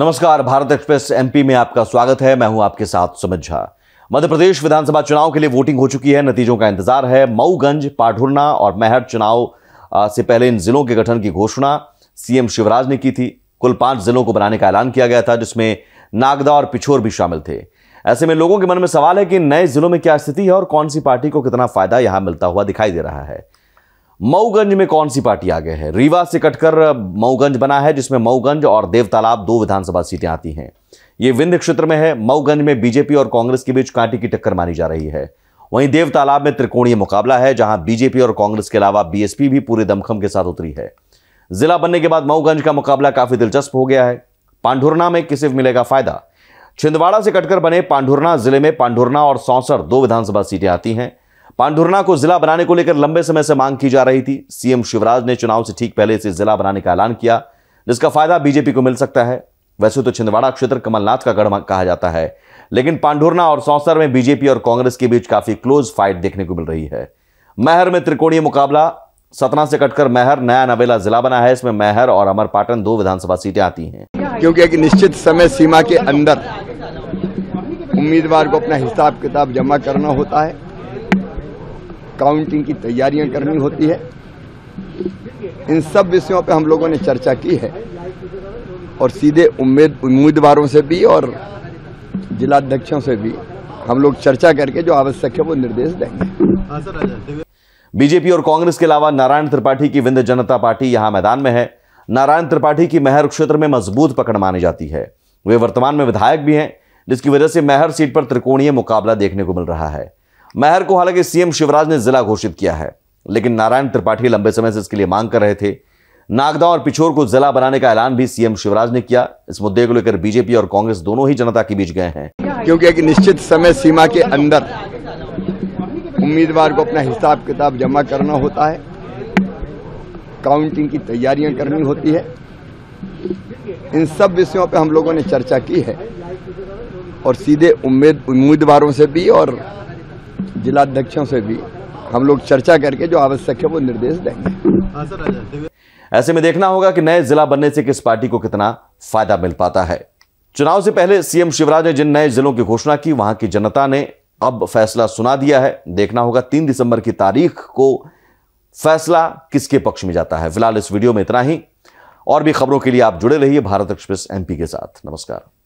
नमस्कार Bharat express MP में आपका स्वागत है मैं हूं आपके साथ सुमित झा मध्य प्रदेश विधानसभा चुनाव के लिए वोटिंग हो चुकी है नतीजों का इंतजार है मऊगंज पाठुरना और मेहर चुनाव से पहले इन जिलों के गठन की घोषणा सीएम शिवराज ने की थी कुल पांच जिलों को बनाने का ऐलान किया गया था जिसमें नागदा और पिछोर भी शामिल थे ऐसे में लोगों के मन में सवाल है कि नए जिलों में क्या स्थिति है और कौन सी पार्टी को कितना फायदा यहां मिलता हुआ दिखाई दे रहा है मऊगंज में कौन सी पार्टी आगे है रीवा से कटकर मऊगंज बना है जिसमें मऊगंज और देवतालाब दो विधानसभा सीटें आती हैं ये विंध्य क्षेत्र में है मऊगंज में बीजेपी और कांग्रेस के बीच कांटे की टक्कर मानी जा रही है वहीं देवतालाब में त्रिकोणीय मुकाबला है जहां बीजेपी और कांग्रेस के अलावा बीएसपी भी पूरे दमखम के साथ उतरी है जिला बनने के बाद मऊगंज का मुकाबला काफी दिलचस्प हो गया है पांडुरना में किसे मिलेगा फायदा छिंदवाड़ा से कटकर बने पांडुरना जिले में पांडुरना और सौसर दो विधानसभा सीटें आती हैं पांडुरना को जिला बनाने को लेकर लंबे समय से मांग की जा रही थी सीएम शिवराज ने चुनाव से ठीक पहले इसे जिला बनाने का ऐलान किया जिसका फायदा बीजेपी को मिल सकता है वैसे तो छिंदवाड़ा क्षेत्र कमलनाथ का गढ़ कहा जाता है लेकिन पांडुरना और सौसर में बीजेपी और कांग्रेस के बीच काफी क्लोज फाइट देखने को मिल रही है मैहर में त्रिकोणीय मुकाबला सतना से कटकर मैहर नया नवेला जिला बना है इसमें मैहर और अमर पाटन दो विधानसभा सीटें आती हैं क्योंकि एक निश्चित समय सीमा के अंदर उम्मीदवार को अपना हिसाब किताब जमा करना होता है काउंटिंग की तैयारियां करनी होती है इन सब विषयों पर हम लोगों ने चर्चा की है और सीधे उम्मीद उम्मीदवारों से भी और जिलाध्यक्षों से भी हम लोग चर्चा करके जो आवश्यक है वो निर्देश देंगे बीजेपी और कांग्रेस के अलावा नारायण त्रिपाठी की विंध्य जनता पार्टी यहां मैदान में है नारायण त्रिपाठी की मेहर क्षेत्र में मजबूत पकड़ मानी जाती है वे वर्तमान में विधायक भी हैं जिसकी वजह से मेहर सीट पर त्रिकोणीय मुकाबला देखने को मिल रहा है महर को हालांकि सीएम शिवराज ने जिला घोषित किया है लेकिन नारायण त्रिपाठी लंबे समय से इसके लिए मांग कर रहे थे नागदा और पिछोर को जिला बनाने का ऐलान भी सीएम शिवराज ने किया इस मुद्दे को लेकर बीजेपी और कांग्रेस दोनों ही जनता के बीच गए हैं क्योंकि एक निश्चित समय सीमा के अंदर उम्मीदवार को अपना हिसाब किताब जमा करना होता है काउंटिंग की तैयारियां करनी होती है इन सब विषयों पर हम लोगों ने चर्चा की है और सीधे उम्मीद उम्मीदवारों से भी और जिलाध्यक्षों से भी हम लोग चर्चा करके जो आवश्यक है वो निर्देश देंगे हाँ ऐसे में देखना होगा कि नए जिला बनने से किस पार्टी को कितना फायदा मिल पाता है चुनाव से पहले सीएम शिवराज ने जिन नए जिलों की घोषणा की वहां की जनता ने अब फैसला सुना दिया है देखना होगा तीन दिसंबर की तारीख को फैसला किसके पक्ष में जाता है फिलहाल इस वीडियो में इतना ही और भी खबरों के लिए आप जुड़े रहिए भारत एक्सप्रेस एमपी के साथ नमस्कार